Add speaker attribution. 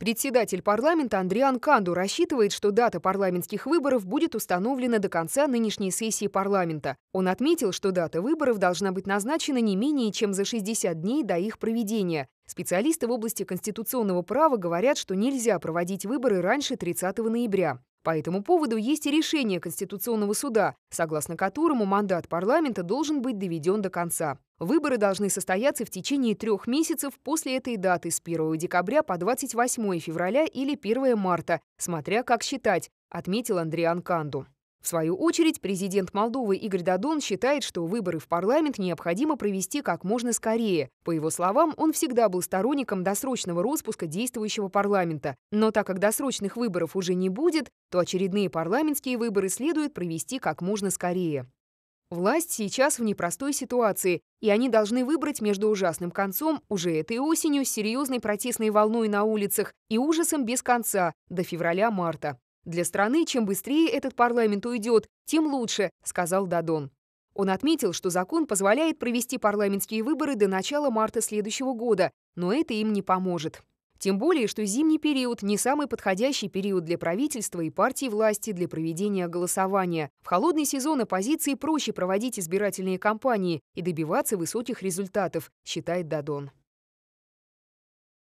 Speaker 1: Председатель парламента Андриан Канду рассчитывает, что дата парламентских выборов будет установлена до конца нынешней сессии парламента. Он отметил, что дата выборов должна быть назначена не менее чем за 60 дней до их проведения. Специалисты в области конституционного права говорят, что нельзя проводить выборы раньше 30 ноября. По этому поводу есть и решение Конституционного суда, согласно которому мандат парламента должен быть доведен до конца. Выборы должны состояться в течение трех месяцев после этой даты с 1 декабря по 28 февраля или 1 марта, смотря как считать, отметил Андрей Канду. В свою очередь, президент Молдовы Игорь Дадон считает, что выборы в парламент необходимо провести как можно скорее. По его словам, он всегда был сторонником досрочного распуска действующего парламента. Но так как досрочных выборов уже не будет, то очередные парламентские выборы следует провести как можно скорее. Власть сейчас в непростой ситуации, и они должны выбрать между ужасным концом уже этой осенью с серьезной протестной волной на улицах и ужасом без конца до февраля-марта. «Для страны чем быстрее этот парламент уйдет, тем лучше», — сказал Дадон. Он отметил, что закон позволяет провести парламентские выборы до начала марта следующего года, но это им не поможет. Тем более, что зимний период не самый подходящий период для правительства и партии власти для проведения голосования. В холодный сезон оппозиции проще проводить избирательные кампании и добиваться высоких результатов, считает Дадон.